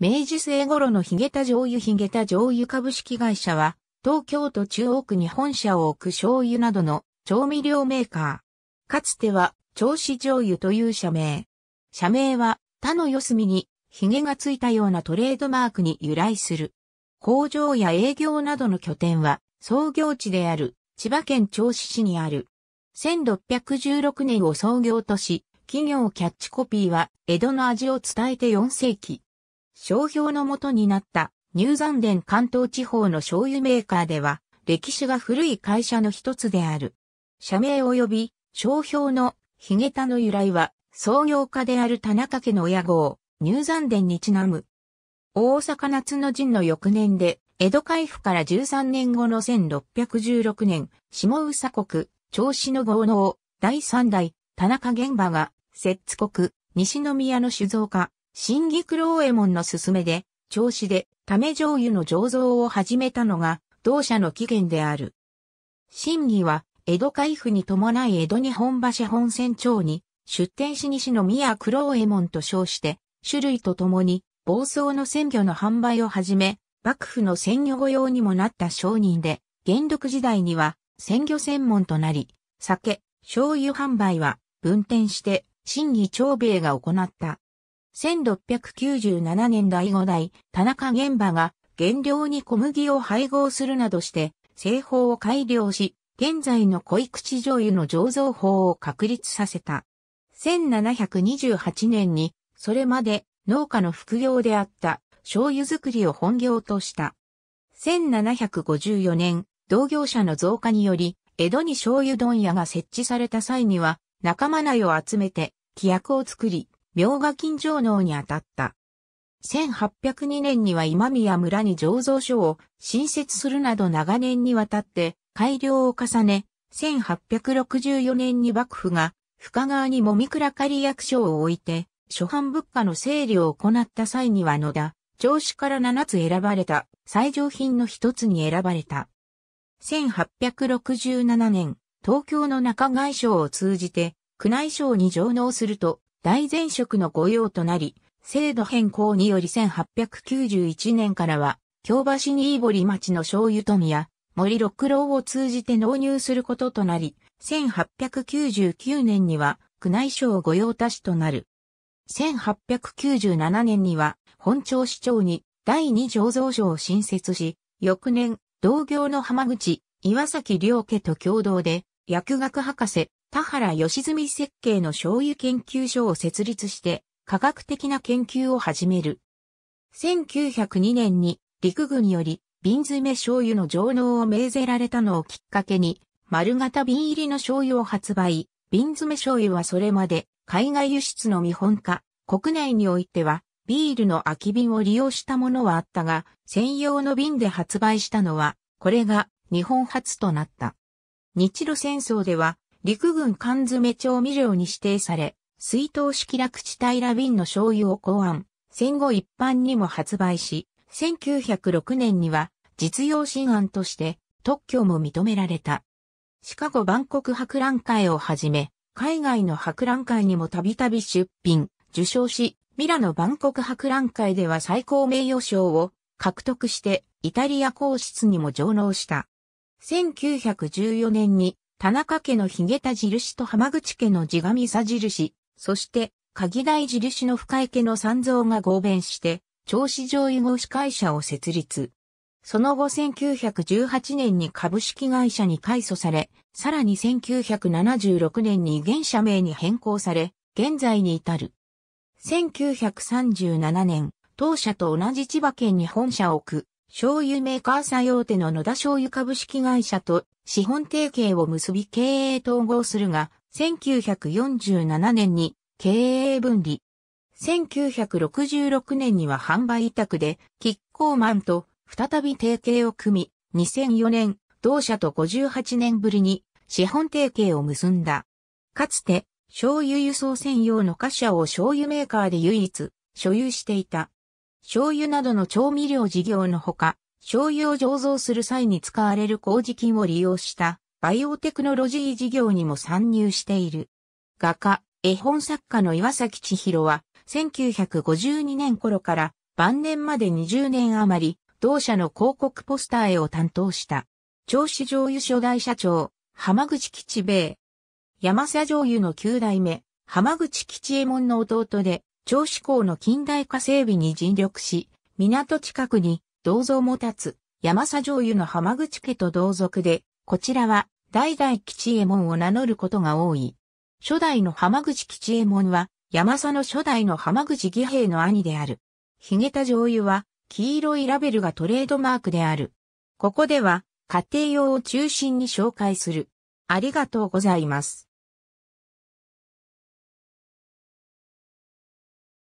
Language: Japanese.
明治末頃のヒゲタ醤油ヒゲタ醤油株式会社は、東京都中央区に本社を置く醤油などの調味料メーカー。かつては、調子醤油という社名。社名は、他の四隅に、ヒゲがついたようなトレードマークに由来する。工場や営業などの拠点は、創業地である、千葉県銚子市にある。1616年を創業とし、企業キャッチコピーは、江戸の味を伝えて4世紀。商標のもとになった入山殿関東地方の醤油メーカーでは、歴史が古い会社の一つである。社名及び商標のヒゲタの由来は、創業家である田中家の親号、入山殿にちなむ。大阪夏の陣の翌年で、江戸開府から13年後の1616年、下宇佐国、長子の豪農、第三代、田中玄馬が、摂津国、西宮の酒造家、新義黒右衛門の勧めで、調子で、ため醤油の醸造を始めたのが、同社の起源である。新義は、江戸海府に伴い江戸日本橋本船町に、出店し西宮黒右衛門と称して、種類とともに、暴走の鮮魚の販売をはじめ、幕府の鮮魚御用にもなった商人で、元禄時代には鮮魚専門となり、酒、醤油販売は分店して、新義長兵衛が行った。1697年第5代田中玄馬が原料に小麦を配合するなどして製法を改良し、現在の濃口醤油の醸造法を確立させた。1728年に、それまで農家の副業であった醤油作りを本業とした。1754年、同業者の増加により、江戸に醤油問屋が設置された際には、仲間内を集めて、規約を作り、明賀金城能に当たった。1802年には今宮村に醸造所を新設するなど長年にわたって改良を重ね、1864年に幕府が深川にもみくら仮役所を置いて、初版物価の整理を行った際には野田、調子から7つ選ばれた、最上品の一つに選ばれた。1867年、東京の中外省を通じて、宮内省に上納すると、大前職の御用となり、制度変更により1891年からは、京橋に井堀町の醤油富や森六郎を通じて納入することとなり、1899年には宮内省御用達となる。1897年には本町市長に第二醸造所を新設し、翌年、同業の浜口、岩崎良家と共同で、薬学博士、田原義純設計の醤油研究所を設立して科学的な研究を始める。1902年に陸軍より瓶詰め醤油の上納を命ぜられたのをきっかけに丸型瓶入りの醤油を発売。瓶詰め醤油はそれまで海外輸出の見本化、国内においてはビールの空き瓶を利用したものはあったが、専用の瓶で発売したのは、これが日本初となった。日露戦争では陸軍缶詰調味料に指定され、水筒式楽地帯ラビンの醤油を考案、戦後一般にも発売し、1906年には実用新案として特許も認められた。シカゴ万国博覧会をはじめ、海外の博覧会にもたびたび出品、受賞し、ミラノ万国博覧会では最高名誉賞を獲得してイタリア皇室にも上納した。1914年に田中家のヒゲ田印と浜口家の地神佐印、そして、鍵台印の深井家の三蔵が合弁して、調子上位合司会社を設立。その後1918年に株式会社に改祖され、さらに1976年に現社名に変更され、現在に至る。1937年、当社と同じ千葉県に本社を置く、醤油メーカー作用手の野田醤油株式会社と資本提携を結び経営統合するが、1947年に経営分離。1966年には販売委託で、キッコーマンと再び提携を組み、2004年、同社と58年ぶりに資本提携を結んだ。かつて、醤油輸送専用の貨車を醤油メーカーで唯一所有していた。醤油などの調味料事業のほか、醤油を醸造する際に使われる麹菌を利用したバイオテクノロジー事業にも参入している。画家、絵本作家の岩崎千尋は、1952年頃から晩年まで20年余り、同社の広告ポスター絵を担当した。銚子醤油初代社長、浜口吉兵衛。山瀬醤油の9代目、浜口吉右衛門の弟で、銚子港の近代化整備に尽力し、港近くに銅像も立つ、山佐醤油の浜口家と同族で、こちらは代々吉右衛門を名乗ることが多い。初代の浜口吉右衛門は、山佐の初代の浜口義平の兄である。髭田醤油は、黄色いラベルがトレードマークである。ここでは、家庭用を中心に紹介する。ありがとうございます。